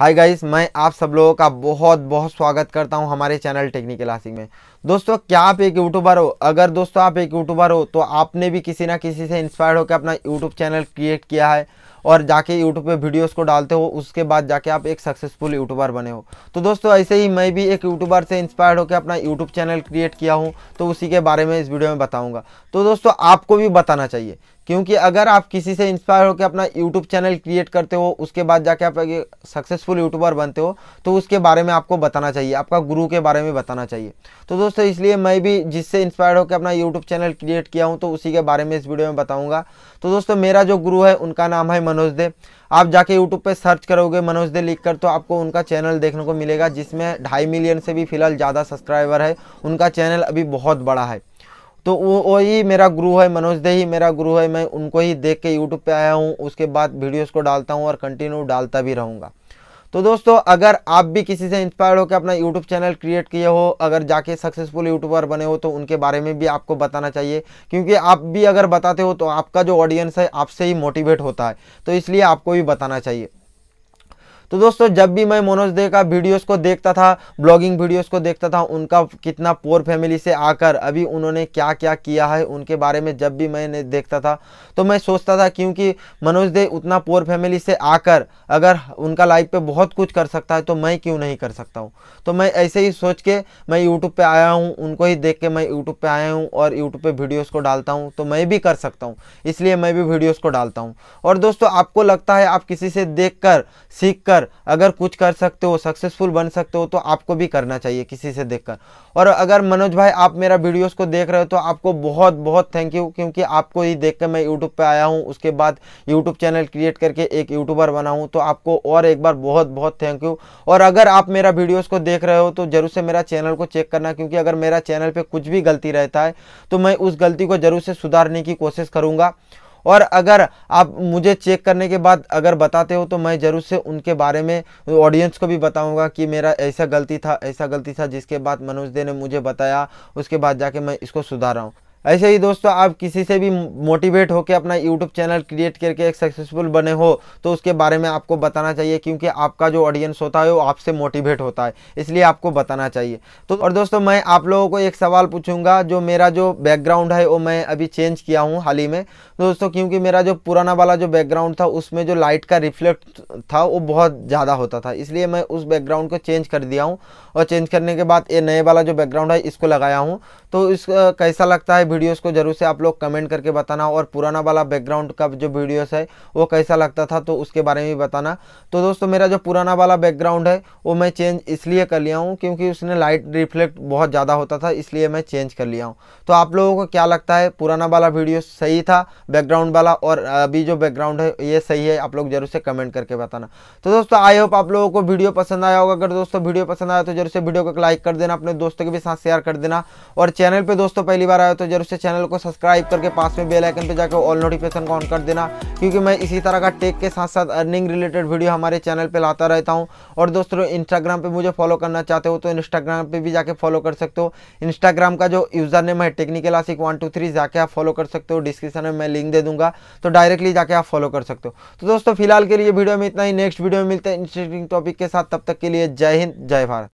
hi guys मैं आप सब लोगों का बहुत बहुत स्वागत करता हूं हमारे चैनल टेक्निकल क्लासिक में दोस्तों क्या आप एक यूट्यूबर हो अगर दोस्तों आप एक यूट्यूबर हो तो आपने भी किसी ना किसी से इंस्पायर होकर अपना यूट्यूब चैनल क्रिएट किया है और जाके यूट्यूब पे वीडियोस को डालते हो उसके बाद जाके आप एक सक्सेसफुल यूट्यूबर बने हो तो दोस्तों ऐसे ही मैं भी एक यूट्यूबर से इंस्पायर होकर अपना यूट्यूब चैनल क्रिएट किया हूँ तो उसी के बारे में इस वीडियो में बताऊँगा तो दोस्तों आपको भी बताना चाहिए क्योंकि अगर आप किसी से इंस्पायर होकर अपना यूट्यूब चैनल क्रिएट करते हो उसके बाद जाके आप सक्सेसफुल यूट्यूबर बनते हो तो उसके बारे में आपको बताना चाहिए आपका गुरु के बारे में बताना चाहिए तो दोस्तों इसलिए मैं भी जिससे इंस्पायर होकर अपना यूट्यूब चैनल क्रिएट किया हूँ तो उसी के बारे में इस वीडियो में बताऊँगा तो दोस्तों मेरा जो गुरु है उनका नाम है मनोज देव आप जाके यूट्यूब पर सर्च करोगे मनोज दे लिख कर तो आपको उनका चैनल देखने को मिलेगा जिसमें ढाई मिलियन से भी फिलहाल ज़्यादा सब्सक्राइबर है उनका चैनल अभी बहुत बड़ा है तो वो वही मेरा गुरु है मनोज दे ही मेरा गुरु है मैं उनको ही देख के यूट्यूब पे आया हूँ उसके बाद वीडियोस को डालता हूँ और कंटिन्यू डालता भी रहूँगा तो दोस्तों अगर आप भी किसी से इंस्पायर होकर अपना यूट्यूब चैनल क्रिएट किए हो अगर जाके सक्सेसफुल यूट्यूबर बने हो तो उनके बारे में भी आपको बताना चाहिए क्योंकि आप भी अगर बताते हो तो आपका जो ऑडियंस है आपसे ही मोटिवेट होता है तो इसलिए आपको भी बताना चाहिए तो दोस्तों जब भी मैं मनोज दे का वीडियोस को देखता था ब्लॉगिंग वीडियोस को देखता था उनका कितना पोर फैमिली से आकर अभी उन्होंने क्या क्या किया है उनके बारे में जब भी मैंने देखता था तो मैं सोचता था क्योंकि मनोज दे उतना पोर फैमिली से आकर अगर उनका लाइफ पे बहुत कुछ कर सकता है तो मैं क्यों नहीं कर सकता हूँ तो मैं ऐसे ही सोच के मैं यूट्यूब पर आया हूँ उनको ही देख के मैं यूट्यूब पर आया हूँ और यूट्यूब पर वीडियोज़ को डालता हूँ तो मैं भी कर सकता हूँ इसलिए मैं भी वीडियोज़ को डालता हूँ और दोस्तों आपको लगता है आप किसी से देख कर सीख कर अंदर अगर कुछ कर सकते हो सक्सेसफुल बन सकते हो तो आपको भी करना चाहिए किसी से देखकर और अगर मनोज भाई आप मेरा वीडियोस को देख रहे हो तो आपको बहुत बहुत थैंक यू क्योंकि आपको ही देख कर मैं यूट्यूब पर आया हूँ उसके बाद यूट्यूब चैनल क्रिएट करके एक यूट्यूबर बना हूँ तो आपको और एक बार बहुत बहुत थैंक यू और अगर आप मेरा वीडियोज़ को देख रहे हो तो ज़रूर से मेरा चैनल को चेक करना क्योंकि अगर मेरा चैनल पर कुछ भी गलती रहता है तो मैं उस गलती को ज़रूर से सुधारने की कोशिश करूँगा और अगर आप मुझे चेक करने के बाद अगर बताते हो तो मैं ज़रूर से उनके बारे में ऑडियंस को भी बताऊंगा कि मेरा ऐसा गलती था ऐसा गलती था जिसके बाद मनोज दे ने मुझे बताया उसके बाद जाके मैं इसको सुधारा हूँ ऐसे ही दोस्तों आप किसी से भी मोटिवेट होकर अपना यूट्यूब चैनल क्रिएट करके एक सक्सेसफुल बने हो तो उसके बारे में आपको बताना चाहिए क्योंकि आपका जो ऑडियंस होता है वो आपसे मोटिवेट होता है इसलिए आपको बताना चाहिए तो और दोस्तों मैं आप लोगों को एक सवाल पूछूंगा जो मेरा जो बैकग्राउंड है वो मैं अभी चेंज किया हूँ हाल ही में दोस्तों क्योंकि मेरा जो पुराना वाला जो बैकग्राउंड था उसमें जो लाइट का रिफ्लेक्ट था वो बहुत ज़्यादा होता था इसलिए मैं उस बैकग्राउंड को चेंज कर दिया हूँ और चेंज करने के बाद ये नए वाला जो बैकग्राउंड है इसको लगाया हूँ तो इस कैसा लगता है वीडियोस को जरूर से आप लोग कमेंट करके बताना और पुराना वाला बैकग्राउंड का जो वीडियोस है वो कैसा लगता था तो उसके बारे में भी बताना तो दोस्तों मेरा जो पुराना वाला बैकग्राउंड है वो मैं चेंज इसलिए कर लिया हूँ क्योंकि उसने लाइट रिफ्लेक्ट बहुत ज़्यादा होता था इसलिए मैं चेंज कर लिया हूँ तो आप लोगों को क्या लगता है पुराना वाला वीडियो सही था बैकग्राउंड वाला और अभी जो बैकग्राउंड है ये सही है आप लोग जरूर से कमेंट करके बताना तो दोस्तों आई होप आप लोगों को वीडियो पसंद आया होगा अगर दोस्तों वीडियो पसंद आया तो जरूर से वीडियो को लाइक कर देना अपने दोस्तों के भी साथ शेयर कर देना और चैनल पर दोस्तों पहली बार आया तो जरूर और उससे चैनल को सब्सक्राइब करके पास में बेल आइकन पे जाकर ऑल नोटिफिकेशन को ऑन कर देना क्योंकि मैं इसी तरह का टेक के साथ साथ अर्निंग रिलेटेड वीडियो हमारे चैनल पे लाता रहता हूँ और दोस्तों इंस्टाग्राम पे मुझे फॉलो करना चाहते हो तो इंस्टाग्राम पे भी जाके फॉलो कर सकते हो इंस्टाग्राम का जो यूज़र नेम है technical Aasik one two three जाके आप फॉलो कर सकते हो डिस्क्रिप्शन में मैं लिंक दे दूंगा तो डायरेक्टली जाके आप फॉलो कर सकते हो तो दोस्तों फिलहाल के लिए वीडियो में इतना ही नेक्स्ट वीडियो में मिलते हैं इंटरेस्टिंग टॉपिक के साथ तब तक के लिए जय हिंद जय भारत